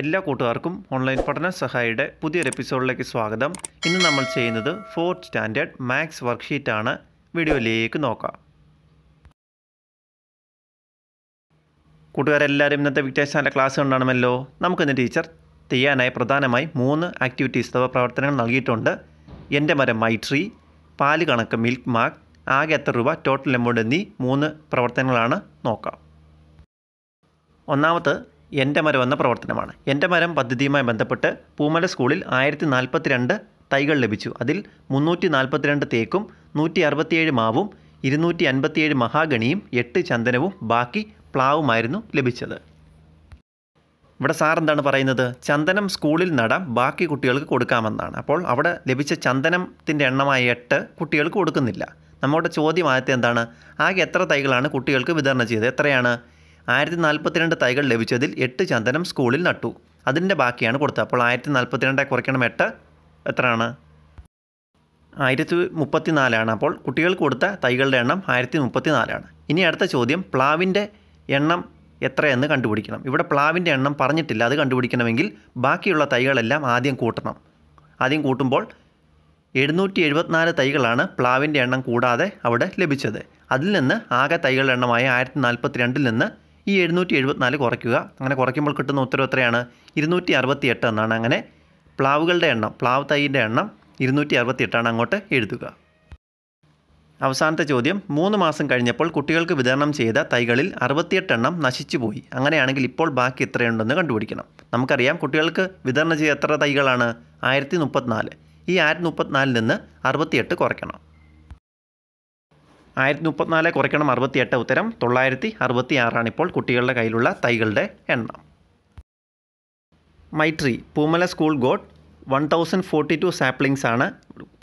എല്ലാ കൂട്ടുകാർക്കും ഓൺലൈൻ പഠന സഹായിയുടെ പുതിയൊരു എപ്പിസോഡിലേക്ക് സ്വാഗതം ഇന്ന് നമ്മൾ ചെയ്യുന്നത് ഫോർത്ത് സ്റ്റാൻഡേർഡ് മാത്സ് ആണ് വീഡിയോയിലേക്ക് നോക്കാം കൂട്ടുകാരെല്ലാവരും ഇന്നത്തെ വിക്ടേഴ്സ് ക്ലാസ് കൊണ്ടാണല്ലോ നമുക്കിന്ന് ടീച്ചർ ചെയ്യാനായി പ്രധാനമായി മൂന്ന് ആക്ടിവിറ്റീസ് അഥവാ പ്രവർത്തനങ്ങൾ നൽകിയിട്ടുണ്ട് എൻ്റെ മരം മൈ ട്രീ പാല് കണക്ക് മിൽക്ക് മാർക്ക് ആകെ എത്ര രൂപ ടോട്ടൽ എമൗണ്ട് എന്നീ മൂന്ന് പ്രവർത്തനങ്ങളാണ് നോക്കാം ഒന്നാമത് എൻ്റെ മരം എന്ന പ്രവർത്തനമാണ് എൻ്റെ മരം പദ്ധതിയുമായി ബന്ധപ്പെട്ട് പൂമല സ്കൂളിൽ ആയിരത്തി നാൽപ്പത്തിരണ്ട് തൈകൾ ലഭിച്ചു അതിൽ മുന്നൂറ്റി നാൽപ്പത്തിരണ്ട് തേക്കും നൂറ്റി അറുപത്തിയേഴ് മാവും ഇരുന്നൂറ്റി അൻപത്തിയേഴ് മഹാഗണിയും എട്ട് ചന്ദനവും ബാക്കി പ്ലാവുമായിരുന്നു ലഭിച്ചത് ഇവിടെ സാർ എന്താണ് പറയുന്നത് ചന്ദനം സ്കൂളിൽ നടാം ബാക്കി കുട്ടികൾക്ക് കൊടുക്കാമെന്നാണ് അപ്പോൾ അവിടെ ലഭിച്ച ചന്ദനത്തിൻ്റെ എണ്ണമായ എട്ട് കുട്ടികൾക്ക് കൊടുക്കുന്നില്ല നമ്മുടെ ചോദ്യം ആദ്യത്തെ എന്താണ് ആകെ എത്ര തൈകളാണ് കുട്ടികൾക്ക് വിതരണം ചെയ്തത് എത്രയാണ് ആയിരത്തി നാൽപ്പത്തിരണ്ട് തൈകൾ ലഭിച്ചതിൽ എട്ട് ചന്ദനം സ്കൂളിൽ നട്ടു അതിൻ്റെ ബാക്കിയാണ് കൊടുത്തത് അപ്പോൾ ആയിരത്തി നാൽപ്പത്തിരണ്ടെ കുറയ്ക്കണം എട്ട് എത്രയാണ് ആയിരത്തി മുപ്പത്തി നാലാണ് അപ്പോൾ കുട്ടികൾ കൊടുത്ത തൈകളുടെ എണ്ണം ആയിരത്തി മുപ്പത്തി നാലാണ് ഇനി അടുത്ത ചോദ്യം പ്ലാവിൻ്റെ എണ്ണം എത്രയെന്ന് കണ്ടുപിടിക്കണം ഇവിടെ പ്ലാവിൻ്റെ എണ്ണം പറഞ്ഞിട്ടില്ല അത് കണ്ടുപിടിക്കണമെങ്കിൽ ബാക്കിയുള്ള തൈകളെല്ലാം ആദ്യം കൂട്ടണം ആദ്യം കൂട്ടുമ്പോൾ എഴുന്നൂറ്റി എഴുപത്തിനാല് തൈകളാണ് പ്ലാവിൻ്റെ എണ്ണം കൂടാതെ അവിടെ ലഭിച്ചത് അതിൽ നിന്ന് ആകെ തൈകളുടെ എണ്ണമായ ആയിരത്തി നാൽപ്പത്തി രണ്ടിൽ നിന്ന് ഈ എഴുന്നൂറ്റി എഴുപത്തിനാല് കുറയ്ക്കുക അങ്ങനെ കുറയ്ക്കുമ്പോൾ കിട്ടുന്ന ഉത്തരം എത്രയാണ് ഇരുന്നൂറ്റി അറുപത്തി എട്ട് എന്നാണ് അങ്ങനെ പ്ലാവുകളുടെ എണ്ണം പ്ലാവ് തൈൻ്റെ എണ്ണം ഇരുന്നൂറ്റി അറുപത്തി എട്ടാണ് അങ്ങോട്ട് എഴുതുക അവസാനത്തെ ചോദ്യം മൂന്ന് മാസം കഴിഞ്ഞപ്പോൾ കുട്ടികൾക്ക് വിതരണം ചെയ്ത തൈകളിൽ അറുപത്തിയെട്ടെണ്ണം നശിച്ചുപോയി അങ്ങനെയാണെങ്കിൽ ഇപ്പോൾ ബാക്കി എത്രയുണ്ടെന്ന് കണ്ടുപിടിക്കണം നമുക്കറിയാം കുട്ടികൾക്ക് വിതരണം ചെയ്ത എത്ര തൈകളാണ് ആയിരത്തി മുപ്പത്തിനാല് ഈ ആയിരത്തി മുപ്പത്തിനാലിൽ നിന്ന് അറുപത്തിയെട്ട് കുറയ്ക്കണം ആയിരത്തി മുപ്പത്തിനാല് കുറയ്ക്കണം അറുപത്തിയെട്ട് ഉത്തരം തൊള്ളായിരത്തി അറുപത്തി ആറാണ് ഇപ്പോൾ കുട്ടികളുടെ കയ്യിലുള്ള തൈകളുടെ എണ്ണം മൈട്രി Poomala school got one thousand forty two saplings ആണ്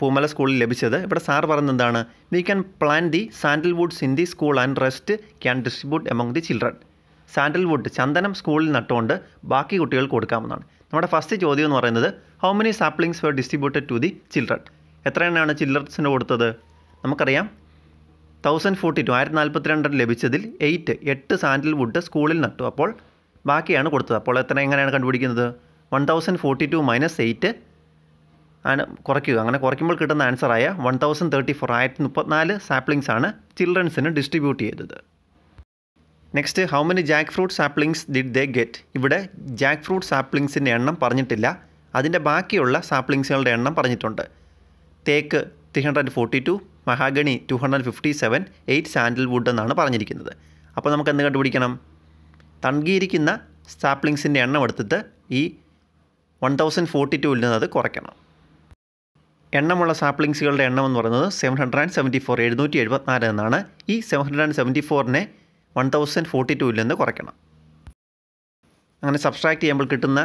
പൂമല സ്കൂളിൽ ലഭിച്ചത് ഇവിടെ സാർ പറഞ്ഞത് എന്താണ് we can plant the sandalwoods in the school and rest can distribute among the children sandalwood ചന്ദനം സ്കൂളിൽ നട്ടുകൊണ്ട് ബാക്കി കുട്ടികൾക്ക് കൊടുക്കാമെന്നാണ് നമ്മുടെ ഫസ്റ്റ് ചോദ്യം എന്ന് പറയുന്നത് how many saplings were distributed to the children എത്ര എണ്ണമാണ് ചിൽഡ്രൻസിന് കൊടുത്തത് നമുക്കറിയാം തൗസൻഡ് ഫോർട്ടി ടു ആയിരത്തി നാൽപ്പത്തിരണ്ടിൽ ലഭിച്ചതിൽ എയ്റ്റ് എട്ട് സാൻഡിൽ വുഡ് സ്കൂളിൽ നട്ടു അപ്പോൾ ബാക്കിയാണ് കൊടുത്തത് അപ്പോൾ എത്ര എങ്ങനെയാണ് കണ്ടുപിടിക്കുന്നത് one thousand forty two minus eight ആണ് കുറയ്ക്കുക അങ്ങനെ കുറയ്ക്കുമ്പോൾ കിട്ടുന്ന ആൻസറായ വൺ തൗസൻഡ് തേർട്ടി ഫോർ ആയിരത്തി മുപ്പത്തിനാല് സാപ്ലിങ്സ് ആണ് ചിൽഡ്രൻസിന് ഡിസ്ട്രിബ്യൂട്ട് ചെയ്തത് next how many jackfruit saplings did they get ഇവിടെ ജാക്ക് ഫ്രൂട്ട് സാപ്ലിങ്സിൻ്റെ എണ്ണം പറഞ്ഞിട്ടില്ല അതിൻ്റെ ബാക്കിയുള്ള സാപ്ലിങ്സുകളുടെ എണ്ണം പറഞ്ഞിട്ടുണ്ട് തേക്ക് ത്രീ ഹൺഡ്രഡ് ഫോർട്ടി ടു മഹാഗണി two hundred fifty seven eight sandalwood എന്നാണ് പറഞ്ഞിരിക്കുന്നത് അപ്പോൾ നമുക്ക് എന്ത് കണ്ടുപിടിക്കണം തൺകിയിരിക്കുന്ന സ്റ്റാപ്ലിങ്സിൻ്റെ എണ്ണം എടുത്തിട്ട് ഈ വൺ തൗസൻഡ് ഫോർട്ടി ടൂവിൽ നിന്ന് അത് കുറയ്ക്കണം എണ്ണമുള്ള സാപ്ലിങ്സുകളുടെ എണ്ണം എന്ന് പറയുന്നത് seven hundred and seventy four എഴുന്നൂറ്റി എഴുപത്തിനാല് എന്നാണ് ഈ സെവൻ ഹൺഡ്രഡ് ആൻഡ് സെവൻറ്റി ഫോറിനെ വൺ തൗസൻഡ് ഫോർട്ടി ടൂവിൽ നിന്ന് കുറയ്ക്കണം അങ്ങനെ സബ്സ്ട്രാക്ട് ചെയ്യുമ്പോൾ കിട്ടുന്ന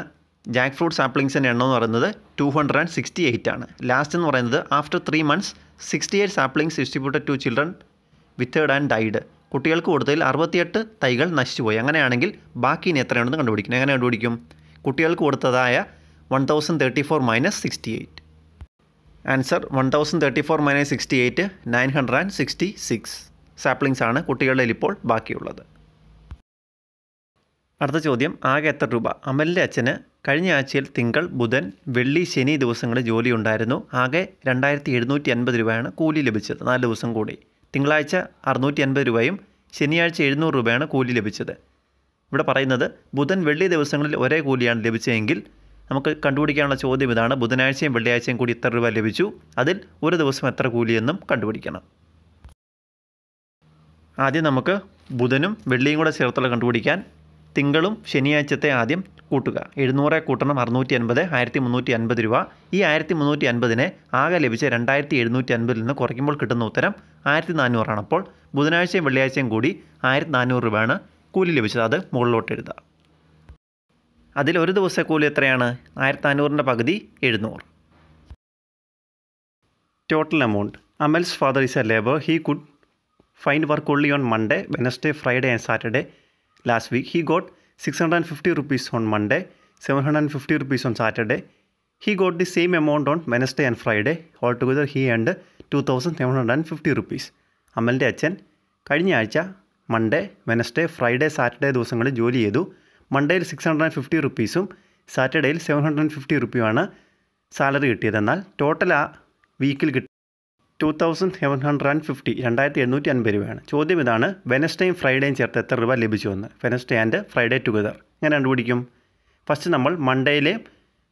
ജാക്ക് ഫ്രൂട്ട് സാപ്ലിങ്സിൻ്റെ എണ്ണം എന്ന് പറയുന്നത് two hundred and sixty eight ആണ് ലാസ്റ്റ് എന്ന് പറയുന്നത് after three months sixty eight saplings distributed to children വിത്തേഡ് ആൻഡ് ഡൈഡ് കുട്ടികൾക്ക് കൊടുത്തതിൽ അറുപത്തിയെട്ട് തൈകൾ നശിച്ചുപോയി അങ്ങനെയാണെങ്കിൽ ബാക്കി ഇനി എത്രയാണെന്ന് കണ്ടുപിടിക്കണം എങ്ങനെ കണ്ടുപിടിക്കും കുട്ടികൾക്ക് കൊടുത്തതായ one thousand thirty four minus sixty eight answer one thousand thirty four minus sixty eight nine hundred and sixty six saplings ആണ് കുട്ടികളിൽ ഇപ്പോൾ ബാക്കിയുള്ളത് അടുത്ത ചോദ്യം ആകെ എത്ര രൂപ അമലിൻ്റെ അച്ഛന് കഴിഞ്ഞ ആഴ്ചയിൽ തിങ്കൾ ബുധൻ വെള്ളി ശനി ദിവസങ്ങളിൽ ജോലി ഉണ്ടായിരുന്നു ആകെ രണ്ടായിരത്തി എഴുന്നൂറ്റി അൻപത് രൂപയാണ് കൂലി ലഭിച്ചത് നാല് ദിവസം കൂടി തിങ്കളാഴ്ച അറുന്നൂറ്റി അൻപത് രൂപയും ശനിയാഴ്ച എഴുന്നൂറ് രൂപയാണ് കൂലി ലഭിച്ചത് ഇവിടെ പറയുന്നത് ബുധൻ വെള്ളി ദിവസങ്ങളിൽ ഒരേ കൂലിയാണ് ലഭിച്ചതെങ്കിൽ നമുക്ക് കണ്ടുപിടിക്കാനുള്ള ചോദ്യം ഇതാണ് ബുധനാഴ്ചയും വെള്ളിയാഴ്ചയും കൂടി ഇത്ര രൂപ ലഭിച്ചു അതിൽ ഒരു ദിവസം എത്ര കൂലിയെന്നും കണ്ടുപിടിക്കണം ആദ്യം നമുക്ക് ബുധനും വെള്ളിയും കൂടെ ചേർത്തുള്ള കണ്ടുപിടിക്കാൻ തിങ്കളും ശനിയാഴ്ചത്തെ ആദ്യം കൂട്ടുക എഴുന്നൂറെ കൂട്ടണം അറുന്നൂറ്റി അൻപത് ആയിരത്തി മുന്നൂറ്റി അൻപത് രൂപ ഈ ആയിരത്തി മുന്നൂറ്റി അൻപതിനെ ആകെ ലഭിച്ച രണ്ടായിരത്തി എഴുന്നൂറ്റി അൻപതിൽ നിന്ന് കുറയ്ക്കുമ്പോൾ കിട്ടുന്ന ഉത്തരം ആയിരത്തി നാനൂറാണ് അപ്പോൾ ബുധനാഴ്ചയും വെള്ളിയാഴ്ചയും കൂടി ആയിരത്തി നാനൂറ് രൂപയാണ് കൂലി ലഭിച്ചത് അത് മുകളിലോട്ട് എഴുതുക അതിൽ ഒരു ദിവസത്തെ കൂലി എത്രയാണ് ആയിരത്തി നാനൂറിൻ്റെ പകുതി എഴുന്നൂറ് total amount Amal's father is a labour he could find work only on Monday Wednesday Friday and Saturday last week. He got 650 rupees on Monday, 750 rupees on Saturday. He got the same amount on Wednesday and Friday. Altogether, he earned 2750 rupees. അമലിൻ്റെ അച്ഛൻ കഴിഞ്ഞ ആഴ്ച Monday Wednesday Friday Saturday ദിവസങ്ങളിൽ ജോലി ചെയ്തു മൺഡേയിൽ six hundred and fifty റുപ്പീസും സാറ്റർഡേയിൽ സെവൻ ഹൺഡ്രഡ് ആൻഡ് ഫിഫ്റ്റി റുപ്പിയുമാണ് സാലറി കിട്ടിയതെന്നാൽ ടോട്ടൽ ആ വീക്കിൽ കിട്ടി two thousand seven hundred and fifty രണ്ടായിരത്തി എണ്ണൂറ്റി അൻപത് രൂപയാണ് ചോദ്യം ഇതാണ് വെനസ്ഡേയും ഫ്രൈഡേയും ചേർത്ത് എത്ര രൂപ ലഭിച്ചുവെന്ന് വെനസ്ഡേ ആൻഡ് ഫ്രൈഡേ ടുഗദർ ഞാൻ കണ്ടുപിടിക്കും ഫസ്റ്റ് നമ്മൾ മൺഡേയിലെയും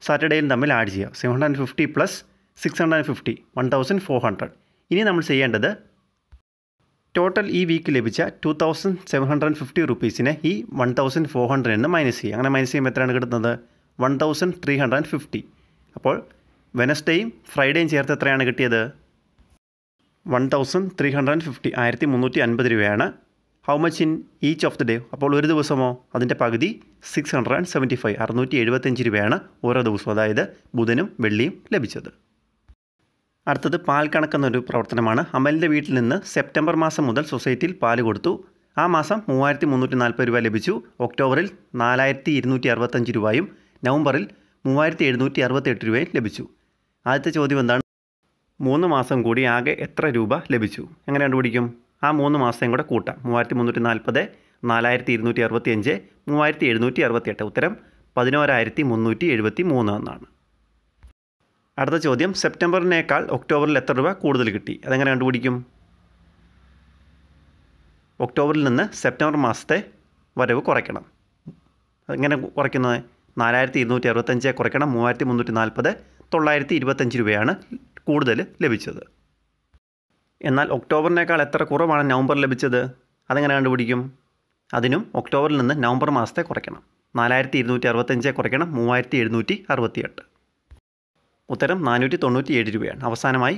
സാറ്റർഡേയും തമ്മിൽ ആഡ് ചെയ്യുക seven hundred and fifty plus six hundred and fifty one thousand four hundred ഇനി നമ്മൾ ചെയ്യേണ്ടത് ടോട്ടൽ ഈ വീക്ക് ലഭിച്ച two thousand seven hundred and fifty റുപ്പീസിനെ ഈ വൺ തൗസൻഡ് ഫോർ ഹൺഡ്രഡ് എന്ന് മൈനസ് ചെയ്യുക അങ്ങനെ മൈനസ് ചെയ്യുമ്പോൾ എത്രയാണ് കിട്ടുന്നത് one thousand three hundred and fifty അപ്പോൾ വെനസ്ഡേയും ഫ്രൈഡേയും ചേർത്ത് എത്രയാണ് കിട്ടിയത് one thousand three hundred and fifty ആയിരത്തി മുന്നൂറ്റി അൻപത് രൂപയാണ് how much in each of the day അപ്പോൾ ഒരു ദിവസമോ അതിൻ്റെ പകുതി six hundred and seventy five അറുന്നൂറ്റി എഴുപത്തഞ്ച് രൂപയാണ് ഓരോ ദിവസവും അതായത് ബുധനും വെള്ളിയും ലഭിച്ചത് അടുത്തത് പാൽ കണക്കെന്നൊരു പ്രവർത്തനമാണ് അമലിൻ്റെ വീട്ടിൽ നിന്ന് സെപ്റ്റംബർ മാസം മുതൽ സൊസൈറ്റിയിൽ പാൽ കൊടുത്തു ആ മാസം മൂവായിരത്തി മുന്നൂറ്റി നാൽപ്പത് രൂപ ലഭിച്ചു ഒക്ടോബറിൽ നാലായിരത്തി ഇരുന്നൂറ്റി അറുപത്തഞ്ച് രൂപയും നവംബറിൽ മൂവായിരത്തി എഴുന്നൂറ്റി അറുപത്തെട്ട് രൂപയും ലഭിച്ചു ആദ്യത്തെ ചോദ്യം എന്താണ് മൂന്ന് മാസം കൂടി ആകെ എത്ര രൂപ ലഭിച്ചു എങ്ങനെ കണ്ടുപിടിക്കും ആ മൂന്ന് മാസം കൂടെ കൂട്ടാം മൂവായിരത്തി മുന്നൂറ്റി നാൽപ്പത് നാലായിരത്തി ഇരുന്നൂറ്റി അറുപത്തി അഞ്ച് മൂവായിരത്തി എഴുന്നൂറ്റി അറുപത്തി എട്ട് ഉത്തരം പതിനോരായിരത്തി മുന്നൂറ്റി എഴുപത്തി മൂന്ന് എന്നാണ് അടുത്ത ചോദ്യം സെപ്റ്റംബറിനേക്കാൾ ഒക്ടോബറിൽ എത്ര രൂപ കൂടുതൽ കിട്ടി അതെങ്ങനെ കണ്ടുപിടിക്കും ഒക്ടോബറിൽ നിന്ന് സെപ്റ്റംബർ മാസത്തെ വരവ് കുറയ്ക്കണം എങ്ങനെ കുറയ്ക്കുന്നത് നാലായിരത്തി ഇരുന്നൂറ്റി അറുപത്തഞ്ച് കുറയ്ക്കണം മൂവായിരത്തി മുന്നൂറ്റി നാൽപ്പത് തൊള്ളായിരത്തി ഇരുപത്തഞ്ച് രൂപയാണ് കൂടുതൽ ലഭിച്ചത് എന്നാൽ ഒക്ടോബറിനേക്കാൾ എത്ര കുറവാണ് നവംബർ ലഭിച്ചത് അതെങ്ങനെ കണ്ടുപിടിക്കും അതിനും ഒക്ടോബറിൽ നിന്ന് നവംബർ മാസത്തെ കുറയ്ക്കണം നാലായിരത്തി ഇരുന്നൂറ്റി അറുപത്തഞ്ച് കുറയ്ക്കണം മൂവായിരത്തി എഴുന്നൂറ്റി അറുപത്തിയെട്ട് ഉത്തരം നാനൂറ്റി തൊണ്ണൂറ്റി ഏഴ് രൂപയാണ് അവസാനമായി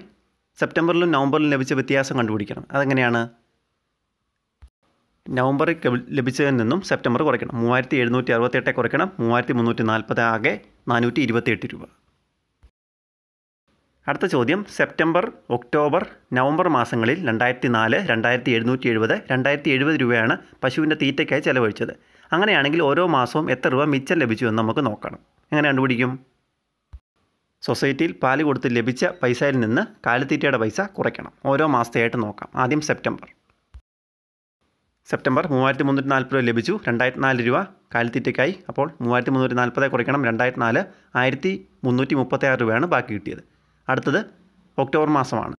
സെപ്റ്റംബറിലും നവംബറിലും ലഭിച്ച വ്യത്യാസം കണ്ടുപിടിക്കണം അതെങ്ങനെയാണ് നവംബറിൽ ലഭിച്ചതിൽ നിന്നും സെപ്റ്റംബർ കുറയ്ക്കണം മൂവായിരത്തി എഴുന്നൂറ്റി അറുപത്തെട്ടെ കുറയ്ക്കണം മൂവായിരത്തി മുന്നൂറ്റി നാൽപ്പത് ആകെ നാനൂറ്റി ഇരുപത്തി എട്ട് രൂപ അടുത്ത ചോദ്യം സെപ്റ്റംബർ ഒക്ടോബർ നവംബർ മാസങ്ങളിൽ രണ്ടായിരത്തി നാല് രണ്ടായിരത്തി എഴുന്നൂറ്റി എഴുപത് രണ്ടായിരത്തി എഴുപത് രൂപയാണ് പശുവിൻ്റെ തീറ്റയ്ക്കായി ചിലവഴിച്ചത് അങ്ങനെയാണെങ്കിൽ ഓരോ മാസവും എത്ര രൂപ മിച്ചം ലഭിച്ചു എന്ന് നമുക്ക് നോക്കണം എങ്ങനെ കണ്ടുപിടിക്കും സൊസൈറ്റിയിൽ പാല് കൊടുത്ത് ലഭിച്ച പൈസയിൽ നിന്ന് കാലിത്തീറ്റയുടെ പൈസ കുറയ്ക്കണം ഓരോ മാസത്തെയായിട്ട് നോക്കാം ആദ്യം സെപ്റ്റംബർ സെപ്റ്റംബർ മൂവായിരത്തി മുന്നൂറ്റി നാൽപ്പത് രൂപ ലഭിച്ചു രണ്ടായിരത്തി നാല് രൂപ കാലിത്തീറ്റയ്ക്കായി അപ്പോൾ മൂവായിരത്തി മുന്നൂറ്റി നാൽപ്പത് കുറയ്ക്കണം രണ്ടായിരത്തി നാല് ആയിരത്തി മുന്നൂറ്റി മുപ്പത്തി ആറ് രൂപയാണ് ബാക്കി കിട്ടിയത് അടുത്തത് ഒക്ടോബർ മാസമാണ്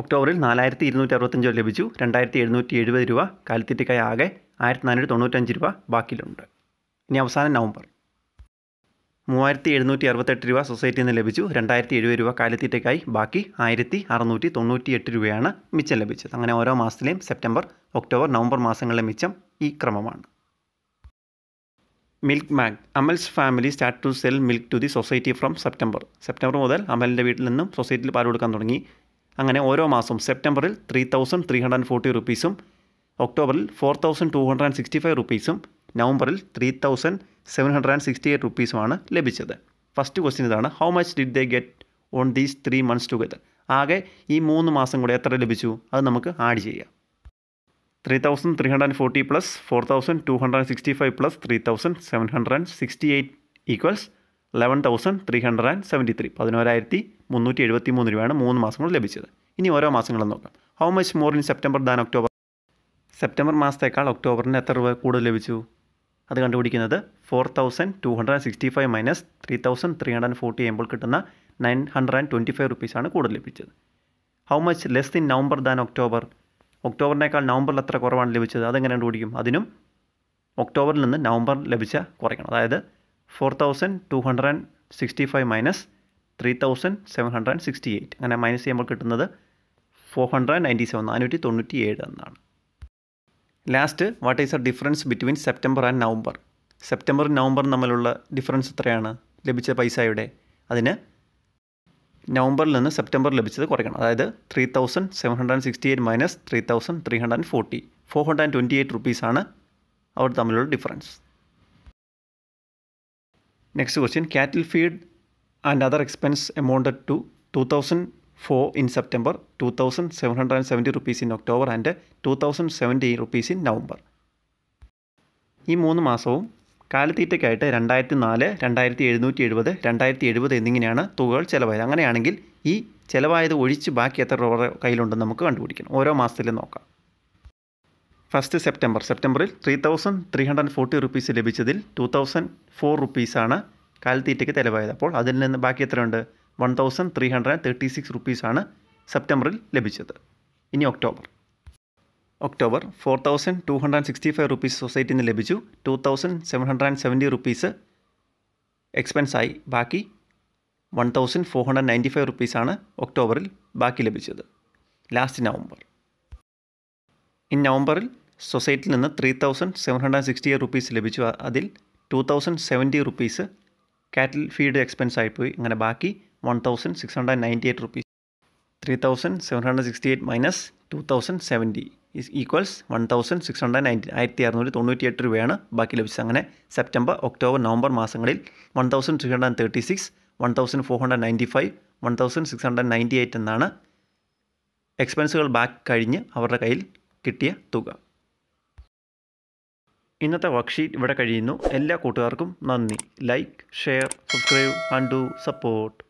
ഒക്ടോബറിൽ നാലായിരത്തി ഇരുന്നൂറ്റി അറുപത്തഞ്ച് രൂപ ലഭിച്ചു രണ്ടായിരത്തി എഴുന്നൂറ്റി എഴുപത് രൂപ കാലിത്തീറ്റയ്ക്കായി ആകെ ആയിരത്തി നാനൂറ്റി തൊണ്ണൂറ്റഞ്ച് രൂപ ബാക്കിയിലുണ്ട് ഇനി അവസാനം നവംബർ മൂവായിരത്തി എഴുന്നൂറ്റി അറുപത്തെട്ട് രൂപ സൊസൈറ്റിയിൽ നിന്ന് ലഭിച്ചു രണ്ടായിരത്തി എഴുപത് രൂപ കാലിത്തീറ്റയ്ക്കായി ബാക്കി ആയിരത്തി അറുന്നൂറ്റി തൊണ്ണൂറ്റി എട്ട് രൂപയാണ് മിച്ചം ലഭിച്ചത് അങ്ങനെ ഓരോ മാസത്തിലെയും സെപ്റ്റംബർ ഒക്ടോബർ നവംബർ മാസങ്ങളിലെ മിച്ചം ഈ ക്രമമാണ് മിൽക്ക് മാഗ് Amal's family start to sell milk to the society from September September മുതൽ അമലിൻ്റെ വീട്ടിൽ നിന്നും സൊസൈറ്റിയിൽ പാൽ കൊടുക്കാൻ തുടങ്ങി അങ്ങനെ ഓരോ മാസവും സെപ്റ്റംബറിൽ three thousand three hundred forty റുപ്പീസും ഒക്ടോബറിൽ four thousand two hundred and sixty five റുപ്പീസും നവംബറിൽ three thousand seven hundred and sixty eight റുപ്പീസുമാണ് ലഭിച്ചത് ഫസ്റ്റ് ക്വസ്റ്റ്യൻ ഇതാണ് how much did they get on these three months together ആകെ ഈ മൂന്ന് മാസം കൂടെ എത്ര ലഭിച്ചു അത് നമുക്ക് ആഡ് ചെയ്യാം three thousand three hundred and forty plus four thousand two hundred and sixty five plus three thousand seven hundred and sixty eight equals eleven thousand three hundred and seventy three പതിനോരായിരത്തി മുന്നൂറ്റി എഴുപത്തി മൂന്ന് രൂപയാണ് മൂന്ന് മാസങ്ങൾ ലഭിച്ചത് ഇനി ഓരോ മാസങ്ങളും നോക്കാം how much more in September than October September മാസത്തേക്കാൾ ഒക്ടോബറിന് എത്ര രൂപ കൂടുതൽ ലഭിച്ചു അത് കണ്ടുപിടിക്കുന്നത് four thousand two hundred and sixty five minus three thousand three hundred and forty ചെയ്യുമ്പോൾ കിട്ടുന്ന nine hundred and twenty five റുപ്പീസാണ് കൂടുതൽ ലഭിച്ചത് how much less in November than October ഒക്ടോബറിനേക്കാൾ നവംബറിൽ എത്ര കുറവാണ് ലഭിച്ചത് അതെങ്ങനെ കണ്ടുപിടിക്കും അതിനും ഒക്ടോബറിൽ നിന്ന് നവംബർ ലഭിച്ച കുറയ്ക്കണം അതായത് four thousand two hundred and sixty five minus three thousand seven hundred and sixty eight അങ്ങനെ മൈനസ് ചെയ്യുമ്പോൾ കിട്ടുന്നത് four hundred and ninety seven നാനൂറ്റി തൊണ്ണൂറ്റി ഏഴ് എന്നാണ് last what is the difference between September and November September November തമ്മിലുള്ള difference എത്രയാണ് ലഭിച്ച പൈസയുടെ അതിന് നവംബറിൽ നിന്ന് സെപ്റ്റംബർ ലഭിച്ചത് കുറയ്ക്കണം അതായത് three thousand seven hundred sixty eight minus three thousand three hundred and forty four hundred and twenty eight റുപ്പീസാണ് അവർ തമ്മിലുള്ള difference next question cattle feed and other expense amount two two thousand four in September two thousand seven hundred and seventy rupees in October and two thousand seventy rupees in November ഈ മൂന്ന് മാസവും കാലത്തീറ്റയ്ക്കായിട്ട് രണ്ടായിരത്തി നാല് രണ്ടായിരത്തി എഴുന്നൂറ്റി എഴുപത് രണ്ടായിരത്തി എഴുപത് എന്നിങ്ങനെയാണ് തുകകൾ ചിലവായത് അങ്ങനെയാണെങ്കിൽ ഈ ചിലവായത് ഒഴിച്ച് ബാക്കി എത്ര രൂപ കയ്യിലുണ്ടെന്ന് നമുക്ക് കണ്ടുപിടിക്കണം ഓരോ മാസത്തിലും നോക്കാം ഫസ്റ്റ് സെപ്റ്റംബർ സെപ്റ്റംബറിൽ three thousand three hundred forty rupees ലഭിച്ചതിൽ ടു തൗസൻഡ് ഫോർ റുപ്പീസാണ് കാലത്തീറ്റയ്ക്ക് ചിലവായത് അപ്പോൾ അതിൽ നിന്ന് ബാക്കി എത്രയുണ്ട് one thousand three hundred thirty six റുപ്പീസാണ് സെപ്റ്റംബറിൽ ലഭിച്ചത് ഇനി October October four thousand two hundred and sixty five rupees സൊസൈറ്റിയിൽ നിന്ന് ലഭിച്ചു two thousand seven hundred and seventy rupees എക്സ്പെൻസായി ബാക്കി one thousand four hundred ninety five റുപ്പീസാണ് ഒക്ടോബറിൽ ബാക്കി ലഭിച്ചത് ലാസ്റ്റ് നവംബർ ഇൻ നവംബറിൽ സൊസൈറ്റിയിൽ നിന്ന് three thousand seven hundred and sixty eight rupees ലഭിച്ചു അതിൽ two thousand seventy rupees cattle feed expense ആയിപ്പോയി അങ്ങനെ ബാക്കി one thousand six hundred ninety eight rupees three thousand seven hundred sixty eight minus two thousand seventy is equals one thousand six hundred ninety ആയിരത്തി അറുന്നൂറ്റി തൊണ്ണൂറ്റി എട്ട് രൂപയാണ് ബാക്കി ലഭിച്ചത് അങ്ങനെ സെപ്റ്റംബർ ഒക്ടോബർ നവംബർ മാസങ്ങളിൽ one thousand six hundred thirty six one thousand four hundred ninety five one thousand six hundred ninety eight എന്നാണ് എക്സ്പെൻസുകൾ ബാക്ക് കഴിഞ്ഞ് അവരുടെ കയ്യിൽ കിട്ടിയ തുക ഇന്നത്തെ വർക്ക്ഷീറ്റ് ഇവിടെ കഴിയുന്നു എല്ലാ കൂട്ടുകാർക്കും നന്ദി like share subscribe and do support